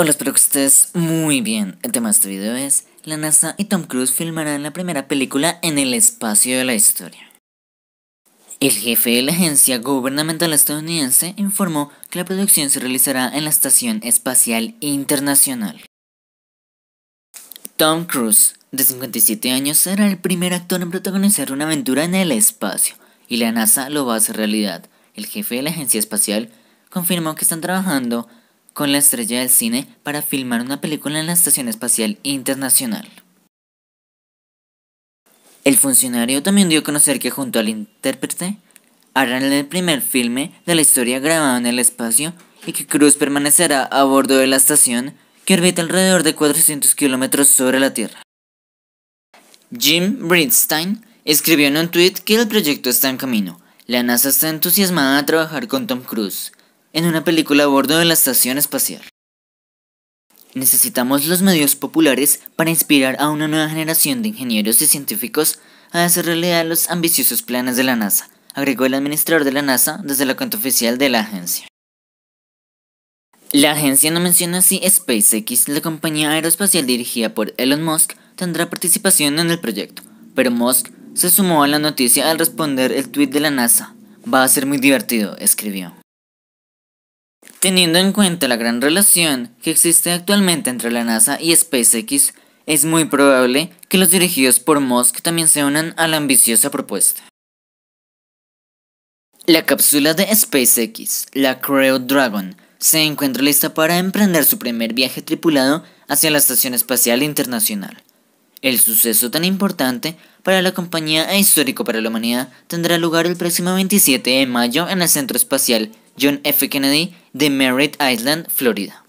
Hola, espero que estés muy bien. El tema de este video es, la NASA y Tom Cruise filmarán la primera película en el espacio de la historia. El jefe de la agencia gubernamental estadounidense informó que la producción se realizará en la Estación Espacial Internacional. Tom Cruise, de 57 años, será el primer actor en protagonizar una aventura en el espacio, y la NASA lo va a hacer realidad. El jefe de la agencia espacial confirmó que están trabajando con la estrella del cine para filmar una película en la Estación Espacial Internacional. El funcionario también dio a conocer que junto al intérprete harán el primer filme de la historia grabado en el espacio y que Cruz permanecerá a bordo de la estación que orbita alrededor de 400 kilómetros sobre la Tierra. Jim Bridstein escribió en un tuit que el proyecto está en camino. La NASA está entusiasmada a trabajar con Tom Cruise en una película a bordo de la estación espacial. Necesitamos los medios populares para inspirar a una nueva generación de ingenieros y científicos a hacer realidad los ambiciosos planes de la NASA, agregó el administrador de la NASA desde la cuenta oficial de la agencia. La agencia no menciona si SpaceX, la compañía aeroespacial dirigida por Elon Musk, tendrá participación en el proyecto, pero Musk se sumó a la noticia al responder el tuit de la NASA. Va a ser muy divertido, escribió. Teniendo en cuenta la gran relación que existe actualmente entre la NASA y SpaceX, es muy probable que los dirigidos por Musk también se unan a la ambiciosa propuesta. La cápsula de SpaceX, la Crew Dragon, se encuentra lista para emprender su primer viaje tripulado hacia la Estación Espacial Internacional. El suceso tan importante para la compañía e histórico para la humanidad tendrá lugar el próximo 27 de mayo en el Centro Espacial John F. Kennedy de Merritt Island, Florida.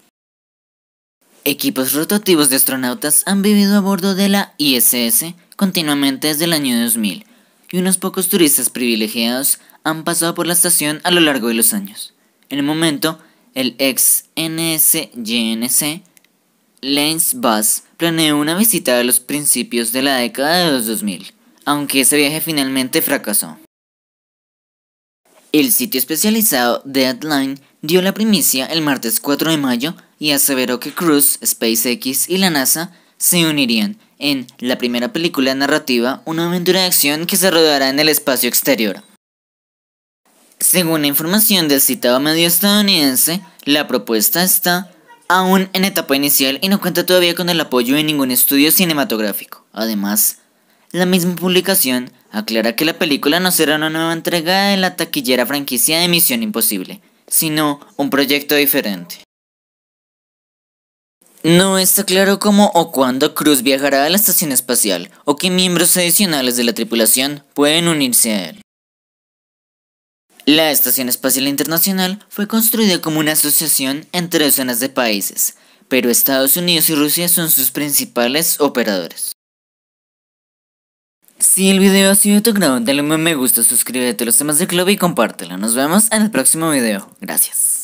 Equipos rotativos de astronautas han vivido a bordo de la ISS continuamente desde el año 2000 y unos pocos turistas privilegiados han pasado por la estación a lo largo de los años. En el momento, el ex NSGNC Lance Bass planeó una visita a los principios de la década de los 2000, aunque ese viaje finalmente fracasó. El sitio especializado Deadline dio la primicia el martes 4 de mayo y aseveró que Cruz, SpaceX y la NASA se unirían en la primera película narrativa, una aventura de acción que se rodará en el espacio exterior. Según la información del citado medio estadounidense, la propuesta está aún en etapa inicial y no cuenta todavía con el apoyo de ningún estudio cinematográfico. Además, la misma publicación aclara que la película no será una nueva entrega de la taquillera franquicia de Misión Imposible, sino un proyecto diferente. No está claro cómo o cuándo Cruz viajará a la estación espacial o qué miembros adicionales de la tripulación pueden unirse a él. La Estación Espacial Internacional fue construida como una asociación entre zonas de países, pero Estados Unidos y Rusia son sus principales operadores. Si el video ha sido tu dale un me gusta, suscríbete a los temas del club y compártelo. Nos vemos en el próximo video. Gracias.